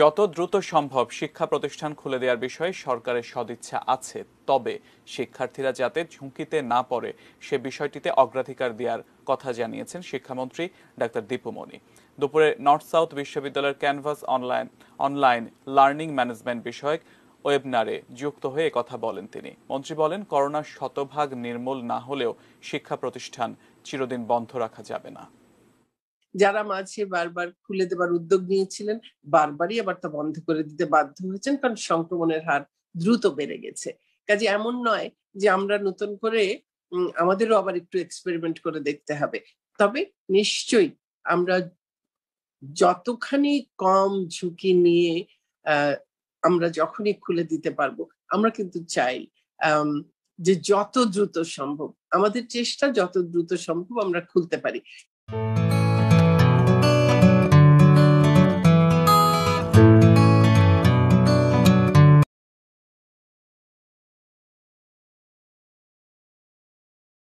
যত দ্রুত সম্ভব শিক্ষা প্রতিষ্ঠান খুলে দেওয়ার বিষয়ে সরকারের সদিচ্ছা আছে তবে শিক্ষার্থীরা যাতে ঝুঁকিতে না পড়ে সে বিষয়টিতে অগ্রাধিকার দেওয়ার কথা জানিয়েছেন শিক্ষামন্ত্রী ডাক্তার দীপুমণি দুপুরে নর্থ সাউথ বিশ্ববিদ্যালয়ের Canvas online online learning management বিষয়ক ওয়েবনারে যুক্ত হয়ে কথা বলেন তিনি মন্ত্রী বলেন করোনা শতভাগ নির্মূল না হলেও শিক্ষা প্রতিষ্ঠান চিরদিন বন্ধ রাখা যাবে না যারা মাঝে বারবার খুলে দেবার উদ্যোগ নিয়েছিলেন বারবারই আবার তা বন্ধ করে দিতে বাধ্য হয়েছেন কারণ সংক্রমণের হার দ্রুত বেড়ে গেছে কাজে এমন নয় যে আমরা নতুন করে আমাদেরও আবার একটু এক্সপেরিমেন্ট করে দেখতে হবে তবে নিশ্চয়ই আমরা যতখানি কম ঝুঁকি নিয়ে আমরা যখনই খুলে দিতে পারবো আমরা কিন্তু চাই যে যত দ্রুত সম্ভব আমাদের চেষ্টা যত দ্রুত সম্ভব আমরা খুলতে পারি